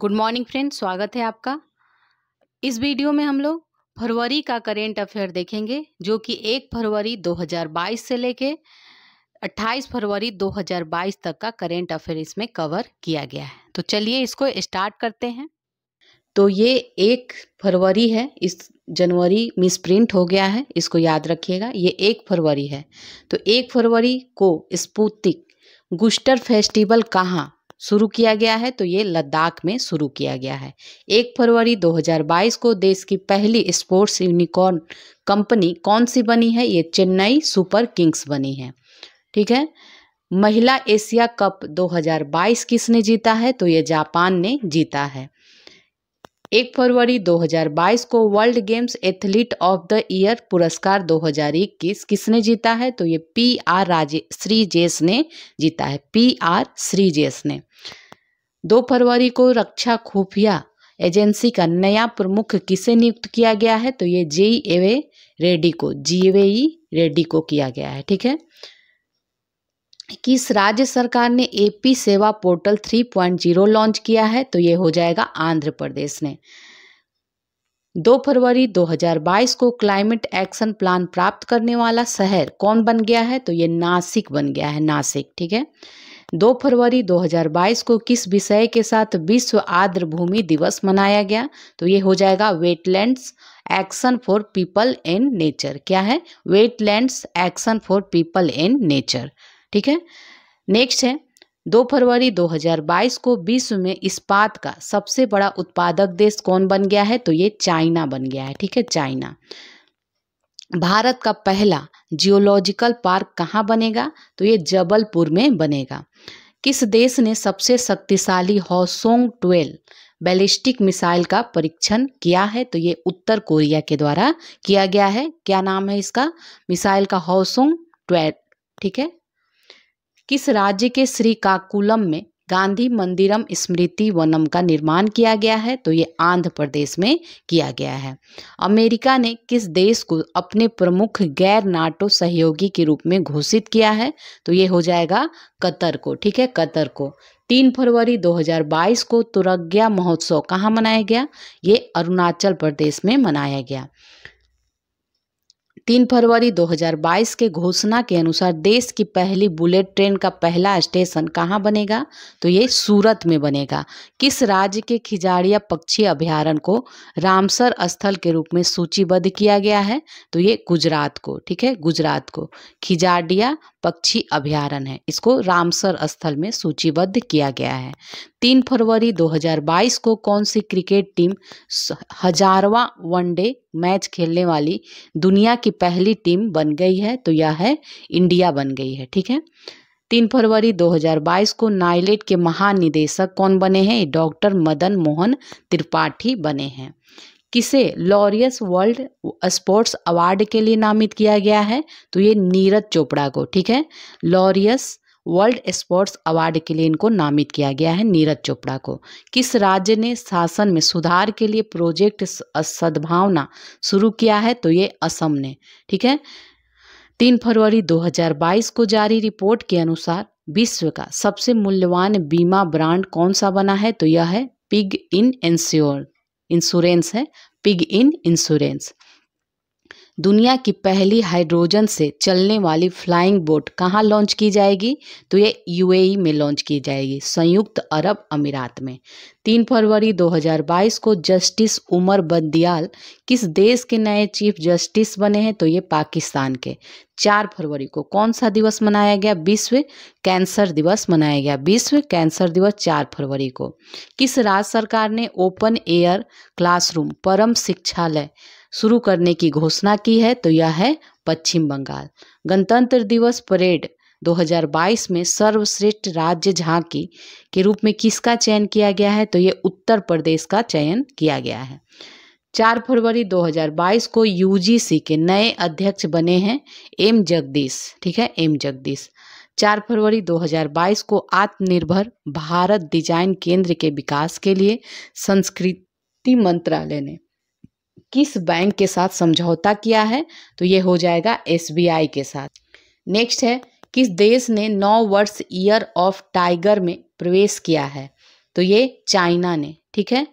good morning friend स्वागत है आपका इस वीडियो में हम लोग फरवरी का करेंट अफेयर देखेंगे जो कि एक फरवरी 2022 से लेके 28 फरवरी 2022 तक का करेंट अफेयर इसमें कवर किया गया है तो चलिए इसको स्टार्ट करते हैं तो ये एक फरवरी है इस जनवरी मिस प्रिंट हो गया है इसको याद रखिएगा ये एक फरवरी है तो एक फरवरी को स्पूतिक गुस्टर फेस्टिवल कहाँ शुरू किया गया है तो ये लद्दाख में शुरू किया गया है एक फरवरी 2022 को देश की पहली स्पोर्ट्स यूनिकॉर्न कंपनी कौन सी बनी है ये चेन्नई सुपर किंग्स बनी है ठीक है महिला एशिया कप 2022 किसने जीता है तो ये जापान ने जीता है एक फरवरी 2022 को World Games athlete of the year पुरस्कार 2021 किसने जीता है तो ये पी आर राजे श्रीजेश ने जीता है पी आर श्रीजेश ने दो फरवरी को रक्षा खुफिया एजेंसी का नया प्रमुख किसे नियुक्त किया गया है तो ये जे एवे रेड्डी को जी रेड्डी को किया गया है ठीक है किस राज्य सरकार ने एपी सेवा पोर्टल 3.0 लॉन्च किया है तो ये हो जाएगा आंध्र प्रदेश ने दो फरवरी 2022 को क्लाइमेट एक्शन प्लान प्राप्त करने वाला शहर कौन बन गया है तो ये नासिक बन गया है नासिक ठीक है दो फरवरी 2022 को किस विषय के साथ विश्व आर्द्र भूमि दिवस मनाया गया तो ये हो जाएगा wetlands action for people in nature क्या है wetlands action for people in nature ठीक है नेक्स्ट है दो फरवरी 2022 को विश्व में इस्पात का सबसे बड़ा उत्पादक देश कौन बन गया है तो ये चाइना बन गया है ठीक है चाइना भारत का पहला जियोलॉजिकल पार्क कहाँ बनेगा तो ये जबलपुर में बनेगा किस देश ने सबसे शक्तिशाली हॉसोंग ट्वेल्व बैलिस्टिक मिसाइल का परीक्षण किया है तो ये उत्तर कोरिया के द्वारा किया गया है क्या नाम है इसका मिसाइल का हॉसोंग ट्वेल्व ठीक है किस राज्य के श्रीकाकुलम में गांधी मंदिरम स्मृति वनम का निर्माण किया गया है तो ये आंध्र प्रदेश में किया गया है अमेरिका ने किस देश को अपने प्रमुख गैर नाटो सहयोगी के रूप में घोषित किया है तो ये हो जाएगा कतर को ठीक है कतर को तीन फरवरी 2022 को तुरग्या महोत्सव कहाँ मनाया गया ये अरुणाचल प्रदेश में मनाया गया तीन फरवरी 2022 के घोषणा के अनुसार देश की पहली बुलेट ट्रेन का पहला स्टेशन कहाँ बनेगा तो ये सूरत में बनेगा किस राज्य के खिजाड़िया पक्षी अभ्यारण को रामसर स्थल के रूप में सूचीबद्ध किया गया है तो ये गुजरात को ठीक है गुजरात को खिजाडिया पक्षी अभ्यारण है इसको रामसर स्थल में सूचीबद्ध किया गया है तीन फरवरी 2022 को कौन सी क्रिकेट टीम हजारवा वनडे मैच खेलने वाली दुनिया की पहली टीम बन गई है तो यह है इंडिया बन गई है ठीक है तीन फरवरी 2022 को नाइलेट के महानिदेशक कौन बने हैं डॉक्टर मदन मोहन त्रिपाठी बने हैं किसे लॉरियस वर्ल्ड स्पोर्ट्स अवार्ड के लिए नामित किया गया है तो ये नीरज चोपड़ा को ठीक है लॉरियस वर्ल्ड स्पोर्ट्स अवार्ड के लिए इनको नामित किया गया है नीरज चोपड़ा को किस राज्य ने शासन में सुधार के लिए प्रोजेक्ट सद्भावना शुरू किया है तो ये असम ने ठीक है तीन फरवरी 2022 को जारी रिपोर्ट के अनुसार विश्व का सबसे मूल्यवान बीमा ब्रांड कौन सा बना है तो यह है पिग इन इंश्योर इंश्योरेंस है पिग इन इंश्योरेंस दुनिया की पहली हाइड्रोजन से चलने वाली फ्लाइंग बोट कहाँ लॉन्च की जाएगी तो ये यूएई में लॉन्च की जाएगी संयुक्त अरब अमीरात में तीन फरवरी 2022 को जस्टिस उमर बंदियाल किस देश के नए चीफ जस्टिस बने हैं तो ये पाकिस्तान के चार फरवरी को कौन सा दिवस मनाया गया विश्व कैंसर दिवस मनाया गया विश्व कैंसर दिवस चार फरवरी को किस राज्य सरकार ने ओपन एयर क्लासरूम परम शिक्षालय शुरू करने की घोषणा की है तो यह है पश्चिम बंगाल गणतंत्र दिवस परेड 2022 में सर्वश्रेष्ठ राज्य झांकी के रूप में किसका चयन किया गया है तो ये उत्तर प्रदेश का चयन किया गया है चार फरवरी 2022 को यूजीसी के नए अध्यक्ष बने हैं एम जगदीश ठीक है एम जगदीश चार फरवरी 2022 को आत्मनिर्भर भारत डिजाइन केंद्र के विकास के लिए संस्कृति मंत्रालय ने किस बैंक के साथ समझौता किया है तो ये हो जाएगा एस के साथ नेक्स्ट है किस देश ने नौ वर्ष ईयर ऑफ टाइगर में प्रवेश किया है तो ये चाइना ने ठीक है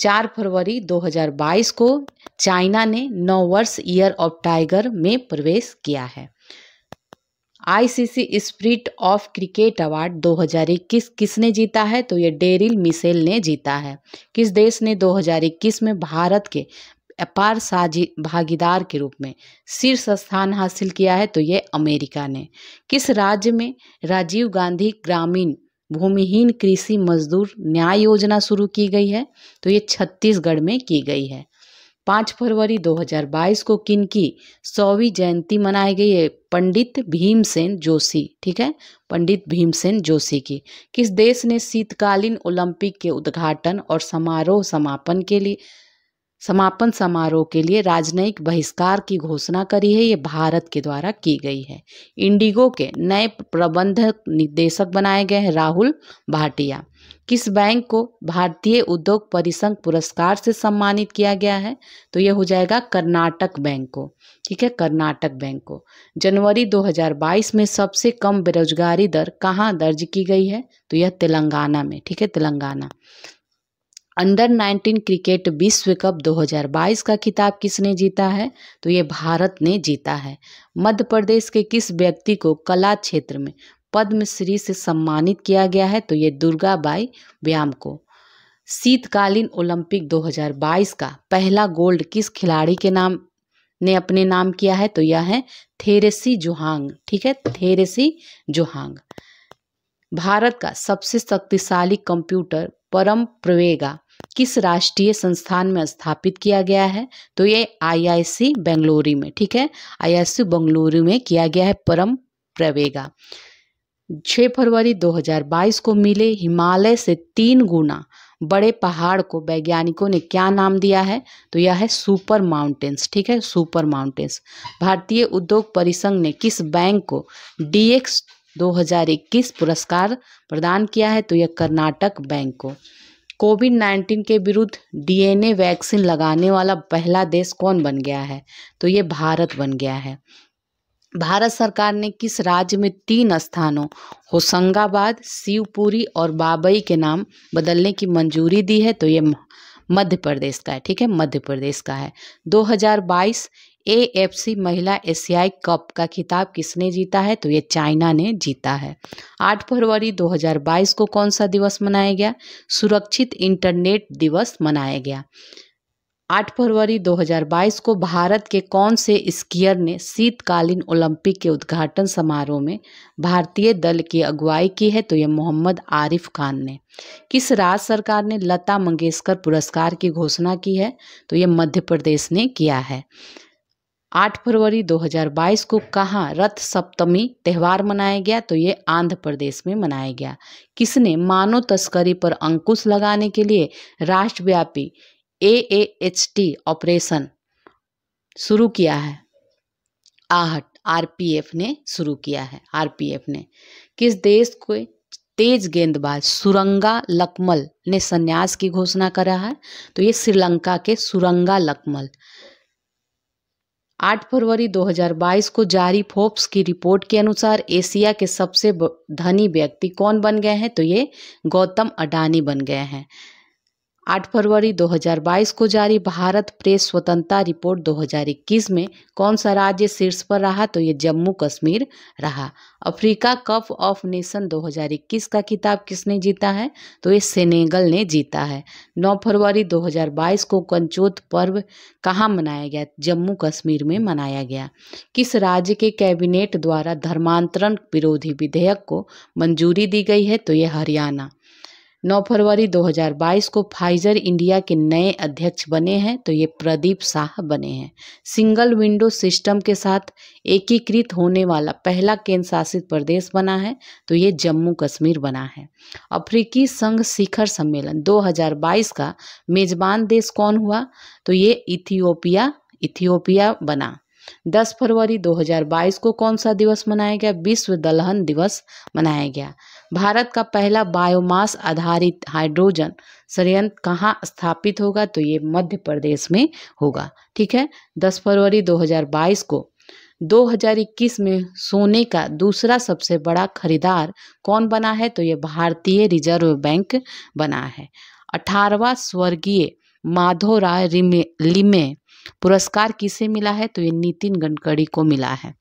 चार फरवरी 2022 को चाइना ने नौ वर्ष ईयर ऑफ टाइगर में प्रवेश किया है ICC spirit of cricket award 2021 किसने जीता है तो ये डेरिल मिसेल ने जीता है किस देश ने 2021 में भारत के अपार साझी भागीदार के रूप में शीर्ष स्थान हासिल किया है तो ये अमेरिका ने किस राज्य में राजीव गांधी ग्रामीण भूमिहीन कृषि मजदूर न्याय योजना शुरू की गई है तो ये छत्तीसगढ़ में की गई है पाँच फरवरी 2022 को किन की सौवीं जयंती मनाई गई है पंडित भीमसेन जोशी ठीक है पंडित भीमसेन जोशी की किस देश ने शीतकालीन ओलंपिक के उद्घाटन और समारोह समापन के लिए समापन समारोह के लिए राजनयिक बहिष्कार की घोषणा करी है ये भारत के द्वारा की गई है इंडिगो के नए प्रबंध निदेशक बनाए गए हैं राहुल भाटिया किस बैंक को भारतीय उद्योग परिसंघ पुरस्कार से सम्मानित किया गया है तो यह हो जाएगा कर्नाटक बैंक को ठीक है कर्नाटक बैंक को जनवरी 2022 में सबसे कम बेरोजगारी दर कहाँ दर्ज की गई है तो यह तेलंगाना में ठीक है तेलंगाना अंडर 19 क्रिकेट विश्व कप 2022 का खिताब किसने जीता है तो ये भारत ने जीता है मध्य प्रदेश के किस व्यक्ति को कला क्षेत्र में पद्मश्री से सम्मानित किया गया है तो ये दुर्गाबाई व्याम को शीतकालीन ओलंपिक 2022 का पहला गोल्ड किस खिलाड़ी के नाम ने अपने नाम किया है तो यह है थेरेसी जोहांग ठीक है थेरेसी जोहांग भारत का सबसे शक्तिशाली कंप्यूटर परम प्रवेगा किस राष्ट्रीय संस्थान में स्थापित किया गया है तो ये आईआईसी बेंगलुरु में ठीक है आईआईसी बेंगलुरु में किया गया है परम प्रवेगा 6 फरवरी 2022 को मिले हिमालय से तीन गुना बड़े पहाड़ को वैज्ञानिकों ने क्या नाम दिया है तो यह है सुपर माउंटेन्स ठीक है सुपर माउंटेन्स भारतीय उद्योग परिसंघ ने किस बैंक को डीएक्स 2021 पुरस्कार प्रदान किया है तो यह कर्नाटक बैंक को कोविड नाइन्टीन के विरुद्ध डीएनए वैक्सीन लगाने वाला पहला देश कौन बन गया है तो ये भारत बन गया है भारत सरकार ने किस राज्य में तीन स्थानों होशंगाबाद शिवपुरी और बाबई के नाम बदलने की मंजूरी दी है तो ये मध्य प्रदेश का है ठीक है मध्य प्रदेश का है 2022 हजार एएफसी महिला एशियाई कप का खिताब किसने जीता है तो ये चाइना ने जीता है 8 फरवरी 2022 को कौन सा दिवस मनाया गया सुरक्षित इंटरनेट दिवस मनाया गया 8 फरवरी 2022 को भारत के कौन से स्कीयर ने शीतकालीन ओलंपिक के उद्घाटन समारोह में भारतीय दल की अगुवाई की है तो यह मोहम्मद आरिफ खान ने किस राज्य सरकार ने लता मंगेशकर पुरस्कार की घोषणा की है तो यह मध्य प्रदेश ने किया है 8 फरवरी 2022 को कहाँ रथ सप्तमी त्यौहार मनाया गया तो ये आंध्र प्रदेश में मनाया गया किसने मानव तस्करी पर अंकुश लगाने के लिए राष्ट्रव्यापी ए एच टी ऑपरेशन शुरू किया है आहट आरपीएफ ने शुरू किया है आरपीएफ ने किस देश को तेज गेंदबाज सुरंगा लकमल ने संन्यास की घोषणा करा है तो ये श्रीलंका के सुरंगा लकमल 8 फरवरी 2022 को जारी फोर्ब्स की रिपोर्ट के अनुसार एशिया के सबसे धनी व्यक्ति कौन बन गए हैं तो ये गौतम अडानी बन गए हैं 8 फरवरी 2022 को जारी भारत प्रेस स्वतंत्रता रिपोर्ट 2021 में कौन सा राज्य शीर्ष पर रहा तो ये जम्मू कश्मीर रहा अफ्रीका कप ऑफ नेशन 2021 का खिताब किसने जीता है तो ये सेनेगल ने जीता है 9 फरवरी 2022 को कंचोत पर्व कहाँ मनाया गया जम्मू कश्मीर में मनाया गया किस राज्य के कैबिनेट द्वारा धर्मांतरण विरोधी विधेयक को मंजूरी दी गई है तो ये हरियाणा 9 फरवरी 2022 को फाइजर इंडिया के नए अध्यक्ष बने हैं तो ये प्रदीप शाह बने हैं सिंगल विंडो सिस्टम के साथ एकीकृत होने वाला पहला केंद्र शासित प्रदेश बना है तो ये जम्मू कश्मीर बना है अफ्रीकी संघ शिखर सम्मेलन 2022 का मेजबान देश कौन हुआ तो ये इथियोपिया इथियोपिया बना 10 फरवरी 2022 को कौन सा दिवस मनाया गया विश्व दलहन दिवस मनाया गया भारत का पहला बायोमास आधारित हाइड्रोजन संयंत्र कहाँ स्थापित होगा तो ये मध्य प्रदेश में होगा ठीक है 10 फरवरी 2022 को 2021 में सोने का दूसरा सबसे बड़ा खरीदार कौन बना है तो ये भारतीय रिजर्व बैंक बना है अठारवा स्वर्गीय माधव राय लिमे पुरस्कार किसे मिला है तो ये नितिन गडकरी को मिला है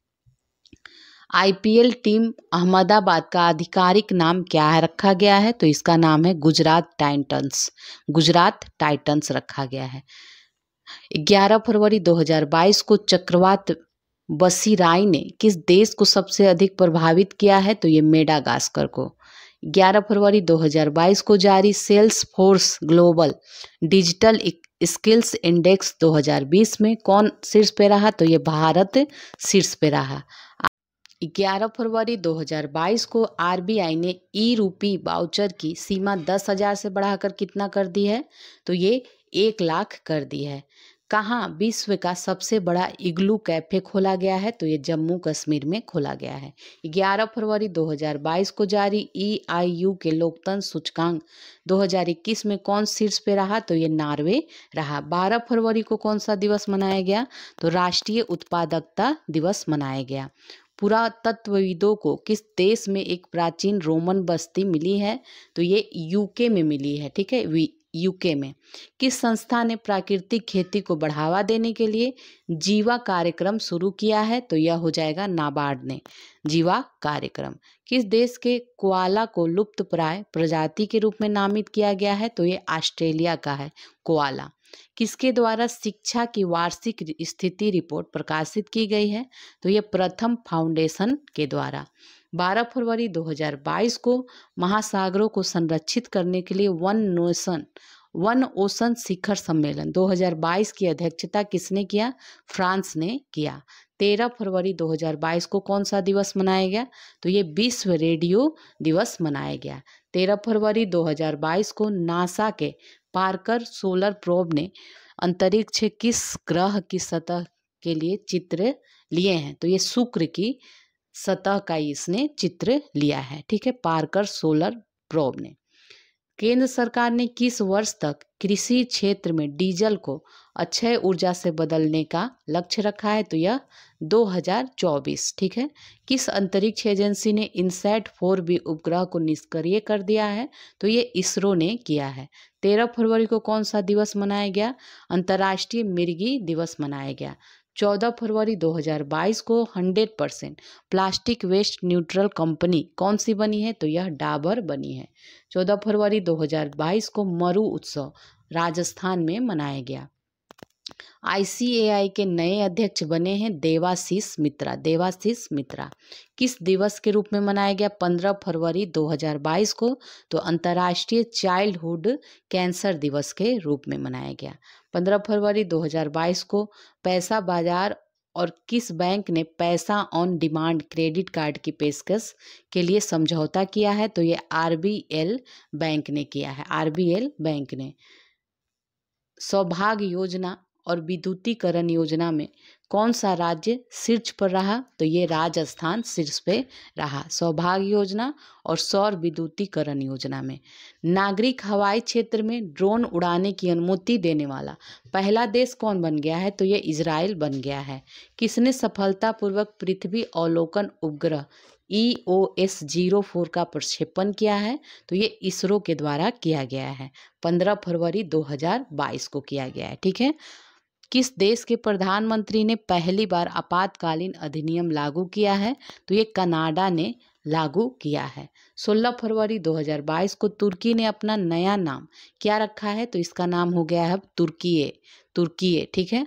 आईपीएल टीम अहमदाबाद का आधिकारिक नाम क्या है रखा गया है तो इसका नाम है गुजरात टाइटन्स गुजरात टाइटन्स रखा गया है 11 फरवरी 2022 को चक्रवात बसीराई ने किस देश को सबसे अधिक प्रभावित किया है तो ये मेडागास्कर को 11 फरवरी 2022 को जारी Salesforce global digital skills index 2020 में कौन शीर्ष पे रहा तो ये भारत शीर्ष पे रहा 11 फरवरी 2022 को आरबीआई ने ई रूपी बाउचर की सीमा दस हज़ार से बढ़ाकर कितना कर दी है तो ये एक लाख कर दी है कहाँ विश्व का सबसे बड़ा इग्लू कैफे खोला गया है तो ये जम्मू कश्मीर में खोला गया है 11 फरवरी 2022 को जारी ईआईयू के लोकतंत्र सूचकांक 2021 में कौन शीर्ष पे रहा तो ये नॉर्वे रहा 12 फरवरी को कौन सा दिवस मनाया गया तो राष्ट्रीय उत्पादकता दिवस मनाया गया पुरातत्वविदों को किस देश में एक प्राचीन रोमन बस्ती मिली है तो ये यूके में मिली है ठीक है यूके में किस संस्था ने प्राकृतिक खेती को बढ़ावा देने के लिए जीवा कार्यक्रम शुरू किया है तो यह हो जाएगा नाबार्ड ने जीवा कार्यक्रम किस देश के कोआला को लुप्त प्राय प्रजाति के रूप में नामित किया गया है तो ये ऑस्ट्रेलिया का है कोआला किसके द्वारा शिक्षा की वार्षिक स्थिति रिपोर्ट प्रकाशित की गई है तो ये प्रथम फाउंडेशन के द्वारा 12 फरवरी 2022 को महासागरों को संरक्षित करने के लिए वन नोशन वन ओशन शिखर सम्मेलन 2022 की अध्यक्षता किसने किया फ्रांस ने किया 13 फरवरी 2022 को कौन सा दिवस मनाया गया तो ये विश्व रेडियो दिवस मनाया गया 13 फरवरी 2022 को नासा के पार्कर सोलर प्रोब ने अंतरिक्ष किस ग्रह की सतह के लिए चित्र लिए हैं तो ये शुक्र की सतह का इसने चित्र लिया है ठीक है पार्कर सोलर प्रोब ने केंद्र सरकार ने किस वर्ष तक कृषि क्षेत्र में डीजल को अक्षय ऊर्जा से बदलने का लक्ष्य रखा है तो यह 2024 ठीक है किस अंतरिक्ष एजेंसी ने इनसेट फोर बी उपग्रह को निष्क्रिय कर दिया है तो ये इसरो ने किया है तेरह फरवरी को कौन सा दिवस मनाया गया अंतर्राष्ट्रीय मिर्गी दिवस मनाया गया चौदह फरवरी 2022 को 100 percent plastic waste neutral company कौन सी बनी है तो यह डाबर बनी है चौदह फरवरी 2022 को मरु उत्सव राजस्थान में मनाया गया आईसीएआई के नए अध्यक्ष बने हैं देवाशीष मित्रा देवाशीष मित्रा किस दिवस के रूप में मनाया गया 15 फरवरी 2022 को तो अंतर्राष्ट्रीय चाइल्डहुड कैंसर दिवस के रूप में मनाया गया 15 फरवरी 2022 को पैसा बाजार और किस बैंक ने पैसा ऑन डिमांड क्रेडिट कार्ड की पेशकश के लिए समझौता किया है तो ये आर बैंक ने किया है आर बैंक ने सौभाग्य योजना और विद्युतीकरण योजना में कौन सा राज्य शीर्ष पर रहा तो ये राजस्थान शीर्ष पे रहा सौभाग्य योजना और सौर विद्युतीकरण योजना में नागरिक हवाई क्षेत्र में ड्रोन उड़ाने की अनुमति देने वाला पहला देश कौन बन गया है तो ये इसराइल बन गया है किसने सफलतापूर्वक पृथ्वी अवलोकन उपग्रह E e O S zero four का प्रक्षेपण किया है तो ये इसरो के द्वारा किया गया है पंद्रह फरवरी दो हजार बाईस को किया गया है ठीक है किस देश के प्रधानमंत्री ने पहली बार आपातकालीन अधिनियम लागू किया है तो ये कनाडा ने लागू किया है 16 फरवरी 2022 को तुर्की ने अपना नया नाम क्या रखा है तो इसका नाम हो गया है तुर्की तुर्की ठीक है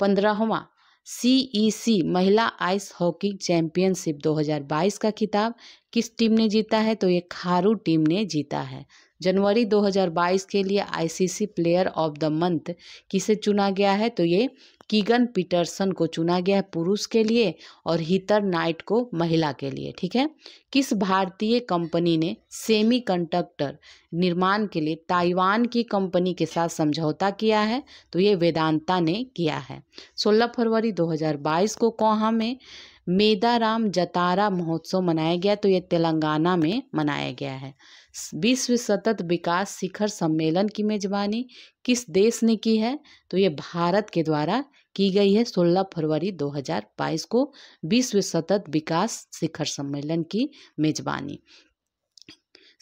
पंद्रहवा सी ई e सी महिला आइस हॉकी चैंपियनशिप 2022 का खिताब किस टीम ने जीता है तो ये खारू टीम ने जीता है जनवरी 2022 के लिए ICC player of the month किसे चुना गया है तो ये कीगन पीटरसन को चुना गया है पुरुष के लिए और हीतर नाइट को महिला के लिए ठीक है किस भारतीय कंपनी ने सेमीकंडक्टर निर्माण के लिए ताइवान की कंपनी के साथ समझौता किया है तो ये वेदांता ने किया है 16 फरवरी 2022 को कोहा में मेदाराम जतारा महोत्सव मनाया गया तो ये तेलंगाना में मनाया गया है विश्व सतत विकास शिखर सम्मेलन की मेजबानी किस देश ने की है तो ये भारत के द्वारा की गई है 16 फरवरी 2022 को विश्व सतत विकास शिखर सम्मेलन की मेजबानी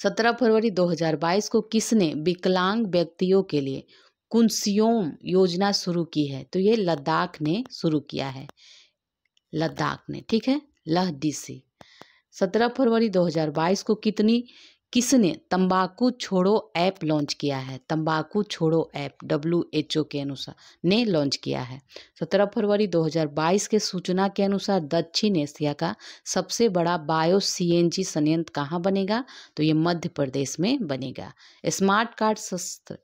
17 फरवरी 2022 को किसने विकलांग व्यक्तियों के लिए कुंसियोम योजना शुरू की है तो ये लद्दाख ने शुरू किया है लद्दाख ने ठीक है लह डीसी सत्रह फरवरी 2022 को कितनी किसने तंबाकू छोड़ो ऐप लॉन्च किया है तंबाकू छोड़ो ऐप डब्ल्यू एच ओ के अनुसार ने लॉन्च किया है 17 फरवरी 2022 के सूचना के अनुसार दक्षिण एशिया का सबसे बड़ा बायो सीएनजी संयंत्र कहाँ बनेगा तो ये मध्य प्रदेश में बनेगा स्मार्ट कार्ड शस्त्र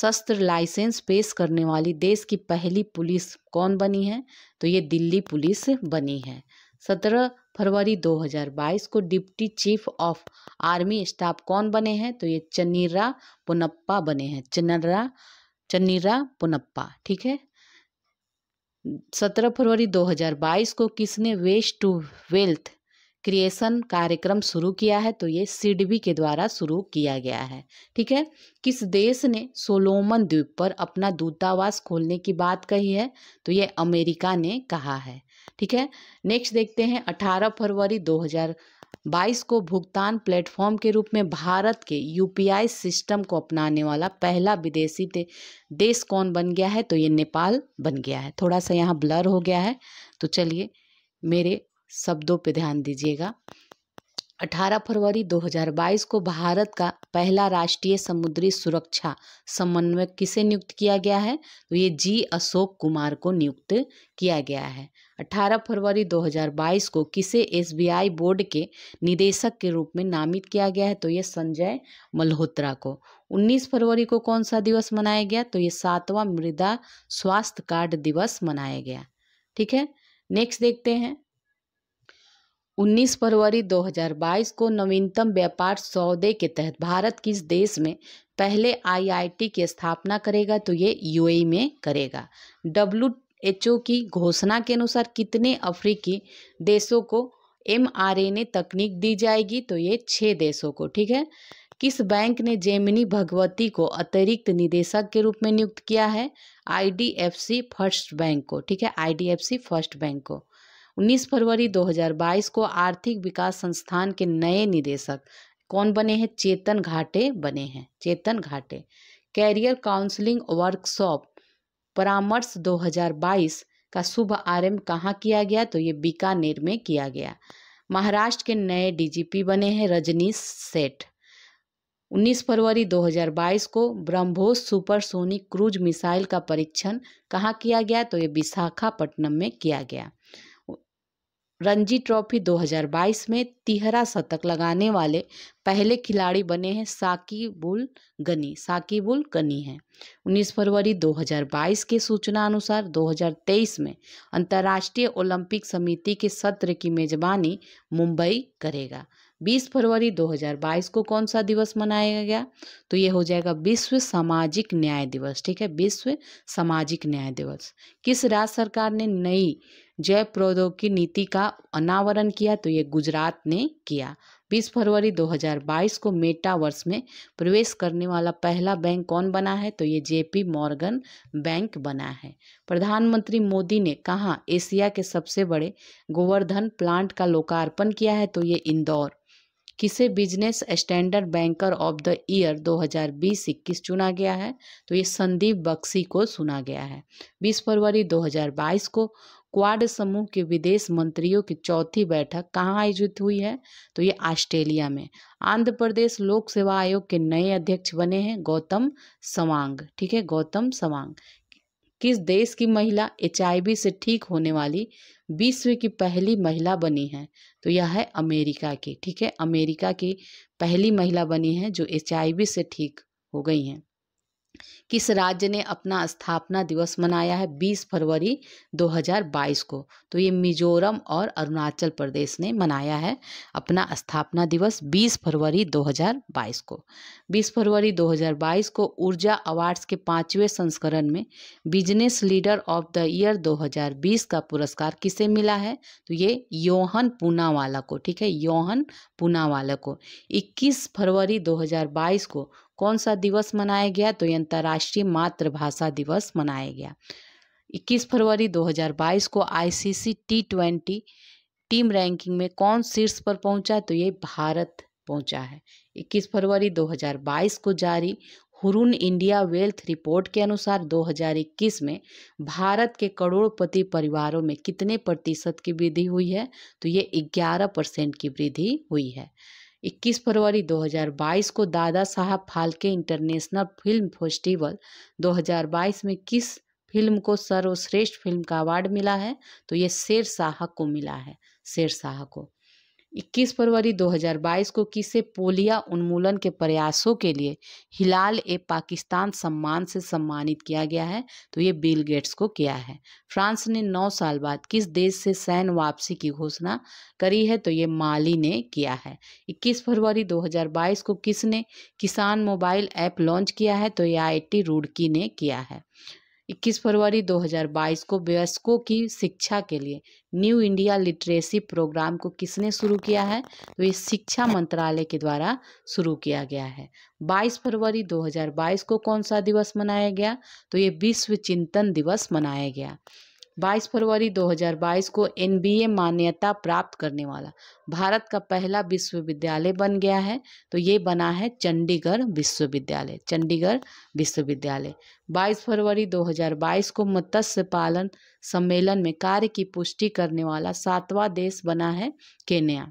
शस्त्र लाइसेंस पेश करने वाली देश की पहली पुलिस कौन बनी है तो ये दिल्ली पुलिस बनी है सत्रह फरवरी 2022 को deputy chief of army staff कौन बने हैं तो ये चन्नीरा पुनप्पा बने हैं चन्नरा चन्नीरा पुनप्पा ठीक है सत्रह फरवरी 2022 को किसने वेस्ट टू वेल्थ क्रिएशन कार्यक्रम शुरू किया है तो ये सिडबी के द्वारा शुरू किया गया है ठीक है किस देश ने सोलोमन द्वीप पर अपना दूतावास खोलने की बात कही है तो ये अमेरिका ने कहा है ठीक है नेक्स्ट देखते हैं 18 फरवरी 2022 को भुगतान प्लेटफॉर्म के रूप में भारत के यूपीआई सिस्टम को अपनाने वाला पहला विदेशी देश कौन बन गया है तो ये नेपाल बन गया है थोड़ा सा यहाँ ब्लर हो गया है तो चलिए मेरे शब्दों पर ध्यान दीजिएगा 18 फरवरी 2022 को भारत का पहला राष्ट्रीय समुद्री सुरक्षा समन्वय किसे नियुक्त किया गया है तो ये जी अशोक कुमार को नियुक्त किया गया है 18 फरवरी 2022 को किसे एसबीआई बोर्ड के निदेशक के रूप में नामित किया गया है तो ये संजय मल्होत्रा को 19 फरवरी को कौन सा दिवस मनाया गया तो ये सातवां मृदा स्वास्थ्य कार्ड दिवस मनाया गया ठीक है नेक्स्ट देखते हैं 19 फरवरी 2022 को नवीनतम व्यापार सौदे के तहत भारत किस देश में पहले आईआईटी की स्थापना करेगा तो ये यूएई e में करेगा डब्ल्यू एचओ की घोषणा के अनुसार कितने अफ्रीकी देशों को एमआरएनए तकनीक दी जाएगी तो ये छः देशों को ठीक है किस बैंक ने जेमिनी भगवती को अतिरिक्त निदेशक के रूप में नियुक्त किया है आईडीएफसी फर्स्ट बैंक को ठीक है आईडीएफसी फर्स्ट बैंक को 19 फरवरी 2022 को आर्थिक विकास संस्थान के नए निदेशक कौन बने हैं चेतन घाटे बने हैं चेतन घाटे कैरियर काउंसलिंग वर्कशॉप परामर्श 2022 का शुभ आरंभ कहाँ किया गया तो ये बीकानेर में किया गया महाराष्ट्र के नए डीजीपी बने हैं रजनीश सेठ 19 फरवरी 2022 को ब्रह्मोस सुपरसोनिक क्रूज मिसाइल का परीक्षण कहाँ किया गया तो ये विशाखापट्टनम में किया गया रणजी ट्रॉफी 2022 में तिहरा शतक लगाने वाले पहले खिलाड़ी बने हैं साकिबुल गनी साकिबुल गनी हैं 19 फरवरी 2022 के सूचना अनुसार 2023 में अंतर्राष्ट्रीय ओलंपिक समिति के सत्र की मेजबानी मुंबई करेगा 20 फरवरी 2022 को कौन सा दिवस मनाया गया तो ये हो जाएगा विश्व सामाजिक न्याय दिवस ठीक है विश्व सामाजिक न्याय दिवस किस राज्य सरकार ने नई जैव प्रौद्योगिकी नीति का अनावरण किया तो ये गुजरात ने किया 20 फरवरी 2022 को मेटावर्स में प्रवेश करने वाला पहला बैंक कौन बना है तो ये जेपी मॉर्गन बैंक बना है प्रधानमंत्री मोदी ने कहा एशिया के सबसे बड़े गोवर्धन प्लांट का लोकार्पण किया है तो ये इंदौर किसे business standard banker of the year 2020-21 चुना गया है तो ये संदीप बक्सी को सुना गया है 20 फरवरी 2022 को क्वाड समूह के विदेश मंत्रियों की चौथी बैठक कहाँ आयोजित हुई है तो ये ऑस्ट्रेलिया में आंध्र प्रदेश लोक सेवा आयोग के नए अध्यक्ष बने हैं गौतम सवांग ठीक है गौतम सवांग किस देश की महिला एच से ठीक होने वाली विश्व की पहली महिला बनी है तो यह है अमेरिका की ठीक है अमेरिका की पहली महिला बनी है जो एच से ठीक हो गई हैं किस राज्य ने अपना स्थापना दिवस मनाया है 20 फरवरी 2022 को तो ये मिजोरम और अरुणाचल प्रदेश ने मनाया है अपना स्थापना दिवस 20 फरवरी 2022 को 20 फरवरी 2022 को ऊर्जा अवार्ड्स के पाँचवें संस्करण में business leader of the year 2020 का पुरस्कार किसे मिला है तो ये योहन पूनावाला को ठीक है योहन पूनावाला को 21 फरवरी 2022 को कौन सा दिवस मनाया गया तो ये अंतर्राष्ट्रीय मातृभाषा दिवस मनाया गया 21 फरवरी 2022 को ICC T twenty team ranking में कौन शीर्ष पर पहुंचा तो ये भारत पहुंचा है 21 फरवरी 2022 को जारी हुरून इंडिया वेल्थ रिपोर्ट के अनुसार 2021 में भारत के करोड़पति परिवारों में कितने प्रतिशत की वृद्धि हुई है तो ये 11 परसेंट की वृद्धि हुई है 21 फरवरी 2022 को दादा साहब फाल्के इंटरनेशनल फिल्म फेस्टिवल 2022 में किस फिल्म को सर्वश्रेष्ठ फिल्म का अवार्ड मिला है तो ये शेर शाह को मिला है शेर शाह को 21 फरवरी 2022 को किसे पोलिया उन्मूलन के प्रयासों के लिए हिलाल ए पाकिस्तान सम्मान से सम्मानित किया गया है तो ये बिल गेट्स को किया है फ्रांस ने 9 साल बाद किस देश से सैन्य वापसी की घोषणा करी है तो ये माली ने किया है 21 फरवरी 2022 को किसने किसान मोबाइल ऐप लॉन्च किया है तो ये आई टी रुड़की ने किया है 21 फरवरी 2022 को वयस्कों की शिक्षा के लिए न्यू इंडिया लिटरेसी प्रोग्राम को किसने शुरू किया है तो ये शिक्षा मंत्रालय के द्वारा शुरू किया गया है 22 फरवरी 2022 को कौन सा दिवस मनाया गया तो ये विश्व चिंतन दिवस मनाया गया 22 फरवरी 2022 को एनबीए मान्यता प्राप्त करने वाला भारत का पहला विश्वविद्यालय बन गया है तो ये बना है चंडीगढ़ विश्वविद्यालय चंडीगढ़ विश्वविद्यालय 22 फरवरी 2022 को मत्स्य पालन सम्मेलन में कार्य की पुष्टि करने वाला सातवां देश बना है केन्या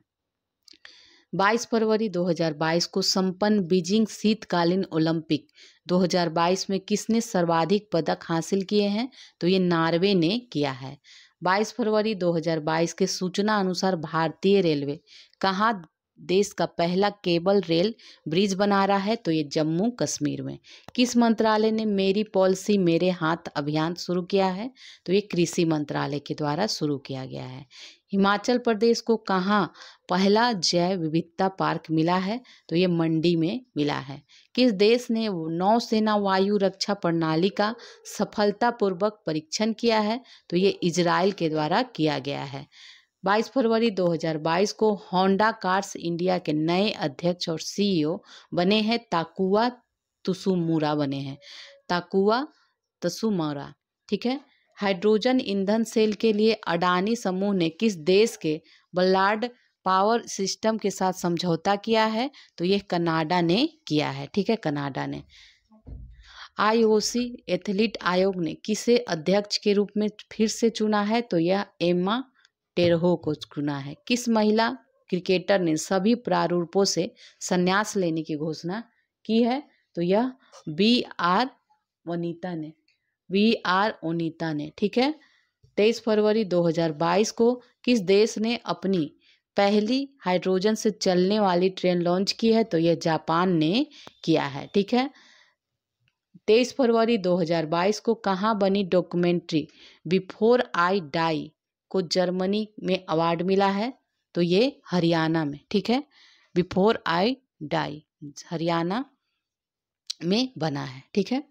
22 फरवरी 2022 को संपन्न बीजिंग शीतकालीन ओलंपिक 2022 में किसने सर्वाधिक पदक हासिल किए हैं तो ये नार्वे ने किया है 22 फरवरी 2022 के सूचना अनुसार भारतीय रेलवे कहाँ देश का पहला केबल रेल ब्रिज बना रहा है तो ये जम्मू कश्मीर में किस मंत्रालय ने मेरी पॉलिसी मेरे हाथ अभियान शुरू किया है तो ये कृषि मंत्रालय के द्वारा शुरू किया गया है हिमाचल प्रदेश को कहाँ पहला जैव विविधता पार्क मिला है तो ये मंडी में मिला है किस देश ने नौसेना वायु रक्षा प्रणाली का सफलतापूर्वक परीक्षण किया है तो ये इजराइल के द्वारा किया गया है 22 फरवरी 2022 को होंडा कार्स इंडिया के नए अध्यक्ष और सीईओ बने हैं ताकुआ तुसुमुरा बने हैं ताकुआ तसुमोरा ठीक है हाइड्रोजन ईंधन सेल के लिए अडानी समूह ने किस देश के बलार्ड पावर सिस्टम के साथ समझौता किया है तो यह कनाडा ने किया है ठीक है कनाडा ने आईओसी एथलीट आयोग ने किसे अध्यक्ष के रूप में फिर से चुना है तो यह एम्मा टेरहो को चुना है किस महिला क्रिकेटर ने सभी प्रारूपों से संन्यास लेने की घोषणा की है तो यह बी आर वनीता ने वी आर ओनीता ने ठीक है तेईस फरवरी 2022 को किस देश ने अपनी पहली हाइड्रोजन से चलने वाली ट्रेन लॉन्च की है तो यह जापान ने किया है ठीक है तेईस फरवरी 2022 को कहाँ बनी डॉक्यूमेंट्री बिफोर आई डाई को जर्मनी में अवार्ड मिला है तो ये हरियाणा में ठीक है बिफोर आई डाई हरियाणा में बना है ठीक है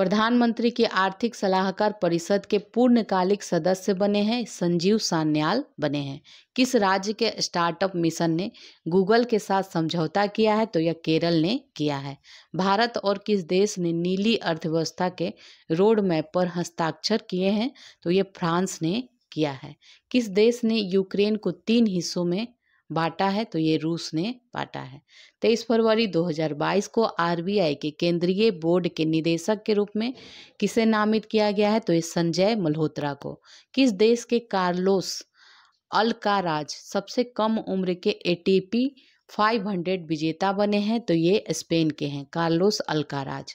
प्रधानमंत्री के आर्थिक सलाहकार परिषद के पूर्णकालिक सदस्य बने हैं संजीव सान्याल बने हैं किस राज्य के स्टार्टअप मिशन ने गूगल के साथ समझौता किया है तो यह केरल ने किया है भारत और किस देश ने नीली अर्थव्यवस्था के रोड मैप पर हस्ताक्षर किए हैं तो ये फ्रांस ने किया है किस देश ने यूक्रेन को तीन हिस्सों में बांटा है तो ये रूस ने बांटा है तेईस फरवरी 2022 को आरबीआई के केंद्रीय बोर्ड के निदेशक के रूप में किसे नामित किया गया है तो ये संजय मल्होत्रा को किस देश के कार्लोस अलकाराज सबसे कम उम्र के एटीपी 500 विजेता बने हैं तो ये स्पेन के हैं कार्लोस अलकाराज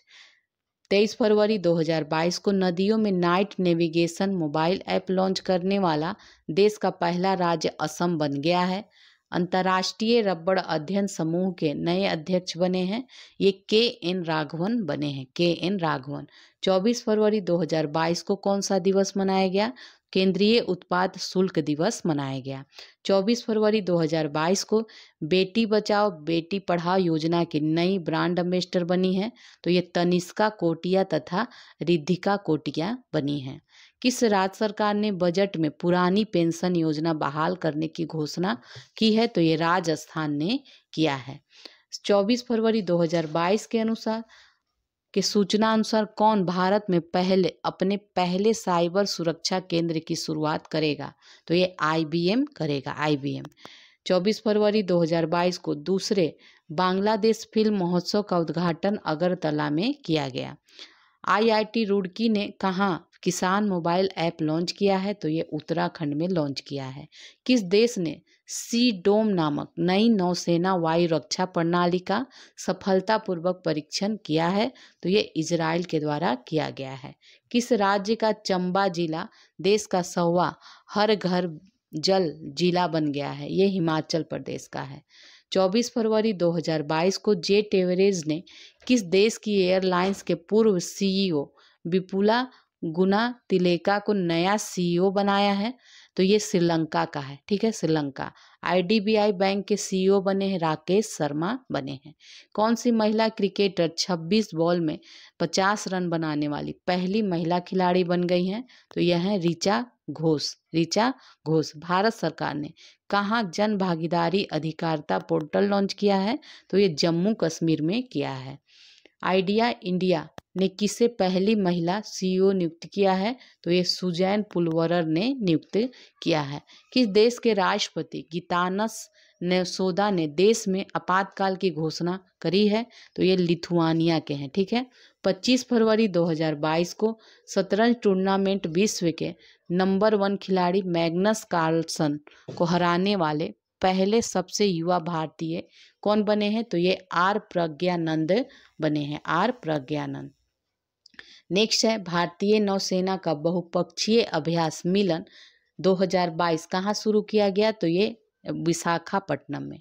23 फरवरी 2022 को नदियों में night navigation mobile app launch करने वाला देश का पहला राज्य असम बन गया है अंतर्राष्ट्रीय रबड़ अध्ययन समूह के नए अध्यक्ष बने हैं ये के एन राघवन बने हैं के एन राघवन 24 फरवरी 2022 को कौन सा दिवस मनाया गया केंद्रीय उत्पाद शुल्क दिवस मनाया गया 24 फरवरी 2022 को बेटी बचाओ बेटी पढ़ाओ योजना की नई ब्रांड एम्बेसडर बनी है तो ये तनिष्का कोटिया तथा रिद्धिका कोटिया बनी है किस राज्य सरकार ने बजट में पुरानी पेंशन योजना बहाल करने की घोषणा की है तो ये राजस्थान ने किया है 24 फरवरी 2022 के अनुसार के सूचना अनुसार कौन भारत में पहले अपने पहले साइबर सुरक्षा केंद्र की शुरुआत करेगा तो ये आईबीएम करेगा आईबीएम 24 फरवरी 2022 को दूसरे बांग्लादेश फिल्म महोत्सव का उद्घाटन अगरतला में किया गया आईआईटी रुड़की ने कहा किसान मोबाइल ऐप लॉन्च किया है तो ये उत्तराखंड में लॉन्च किया है किस देश ने सी डोम नामक नई नौसेना वायु रक्षा प्रणाली का सफलतापूर्वक परीक्षण किया है तो ये इसराइल के द्वारा किया गया है किस राज्य का चंबा जिला देश का सौवा हर घर जल जिला बन गया है ये हिमाचल प्रदेश का है 24 फरवरी 2022 को जेट एवरेज ने किस देश की एयरलाइंस के पूर्व सीईओ विपुला गुना तिलेका को नया सीईओ e बनाया है तो ये श्रीलंका का है ठीक है श्रीलंका आईडीबीआई बैंक के सीईओ e बने हैं राकेश शर्मा बने हैं कौन सी महिला क्रिकेटर 26 बॉल में 50 रन बनाने वाली पहली महिला खिलाड़ी बन गई हैं तो यह है ऋचा घोष ऋचा घोष भारत सरकार ने कहाँ जन भागीदारी अधिकारिता पोर्टल लॉन्च किया है तो ये जम्मू कश्मीर में किया है आइडिया इंडिया ने किसे पहली महिला सीईओ e नियुक्त किया है तो ये सुजैन पुलवरर ने नियुक्त किया है किस देश के राष्ट्रपति गीतानस ने सोदा ने देश में आपातकाल की घोषणा करी है तो ये लिथुआनिया के हैं ठीक है 25 फरवरी 2022 को शतरंज टूर्नामेंट विश्व के नंबर वन खिलाड़ी मैग्नस कार्लसन को हराने वाले पहले सबसे युवा भारतीय कौन बने हैं तो ये आर प्रज्ञानंद बने हैं आर प्रज्ञानंद नेक्स्ट है भारतीय नौसेना का बहुपक्षीय अभ्यास मिलन 2022 कहाँ शुरू किया गया तो ये विशाखापट्टनम में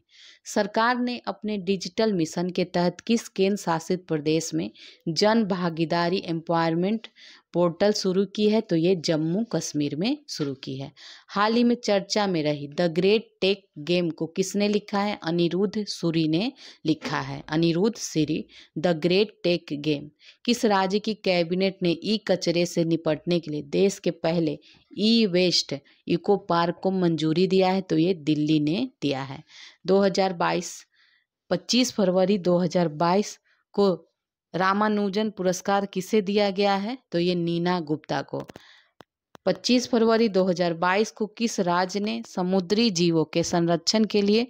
सरकार ने अपने डिजिटल मिशन के तहत किस केंद्र शासित प्रदेश में जन भागीदारी एम्पावरमेंट पोर्टल शुरू की है तो ये जम्मू कश्मीर में शुरू की है हाल ही में चर्चा में रही द ग्रेट टेक गेम को किसने लिखा है अनिरुद्ध सूरी ने लिखा है Anirudh Suri the great tech game किस राज्य की कैबिनेट ने ई कचरे से निपटने के लिए देश के पहले ई वेस्ट इको पार्क को मंजूरी दिया है तो ये दिल्ली ने दिया है 2022 25 फरवरी 2022 को रामानुजन पुरस्कार किसे दिया गया है तो ये नीना गुप्ता को 25 फरवरी 2022 को किस राज्य ने समुद्री जीवों के संरक्षण के लिए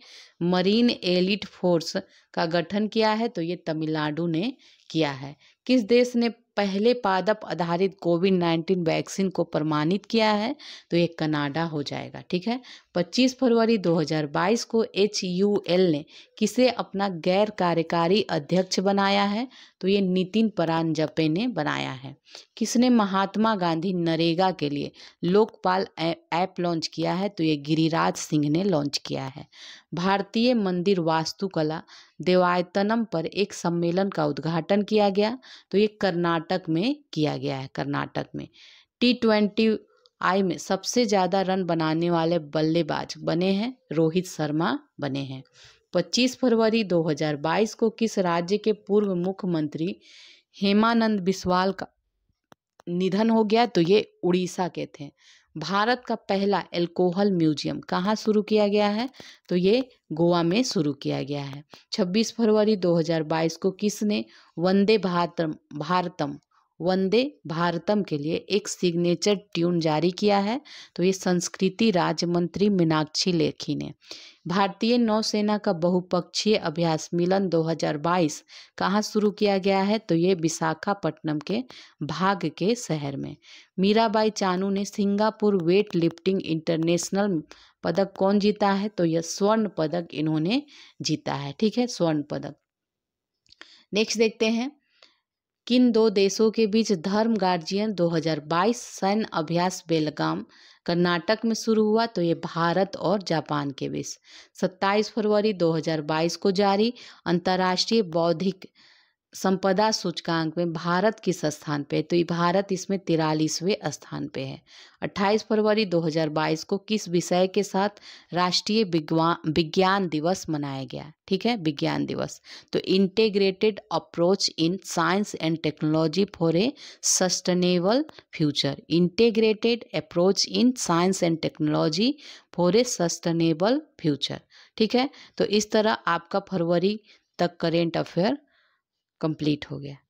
मरीन एलिट फोर्स का गठन किया है तो ये तमिलनाडु ने किया है किस देश ने पहले पादप आधारित कोविड नाइन्टीन वैक्सीन को प्रमाणित किया है तो ये कनाडा हो जाएगा ठीक है 25 फरवरी 2022 को एच ने किसे अपना गैर कार्यकारी अध्यक्ष बनाया है तो ये नितिन जपे ने बनाया है किसने महात्मा गांधी नरेगा के लिए लोकपाल ऐप लॉन्च किया है तो ये गिरिराज सिंह ने लॉन्च किया है भारतीय मंदिर वास्तुकला देवायतनम पर एक सम्मेलन का उद्घाटन किया गया तो ये कर्नाटक कर्नाटक में किया गया है कर्नाटक में टी ट्वेंटी आई में सबसे ज़्यादा रन बनाने वाले बल्लेबाज बने हैं रोहित शर्मा बने हैं 25 फरवरी 2022 को किस राज्य के पूर्व मुख्यमंत्री हेमानंद बिस्वाल का निधन हो गया तो ये उड़ीसा के थे भारत का पहला एल्कोहल म्यूजियम कहाँ शुरू किया गया है तो ये गोवा में शुरू किया गया है 26 फरवरी 2022 को किसने वंदे भारतम भारतम वंदे भारतम के लिए एक सिग्नेचर ट्यून जारी किया है तो ये संस्कृति राज्य मंत्री मीनाक्षी लेखी ने भारतीय नौसेना का बहुपक्षीय अभ्यास मिलन 2022 कहाँ शुरू किया गया है तो ये विशाखापट्टनम के भाग के शहर में मीराबाई चानू ने सिंगापुर वेट लिफ्टिंग इंटरनेशनल पदक कौन जीता है तो यह स्वर्ण पदक इन्होंने जीता है ठीक है स्वर्ण पदक नेक्स्ट देखते हैं किन दो देशों के बीच धर्म गार्जियन 2022 सैन्य अभ्यास बेलगाम कर्नाटक में शुरू हुआ तो ये भारत और जापान के बीच 27 फरवरी 2022 को जारी अंतर्राष्ट्रीय बौद्धिक संपदा सूचकांक में भारत किस स्थान पे तो भारत इसमें तिरालीसवें स्थान पे है 28 फरवरी 2022 को किस विषय के साथ राष्ट्रीय विज्ञान दिवस मनाया गया ठीक है विज्ञान दिवस तो integrated approach in science and technology for a sustainable future integrated approach in science and technology for a sustainable future ठीक है तो इस तरह आपका फरवरी तक करेंट अफेयर कंप्लीट हो गया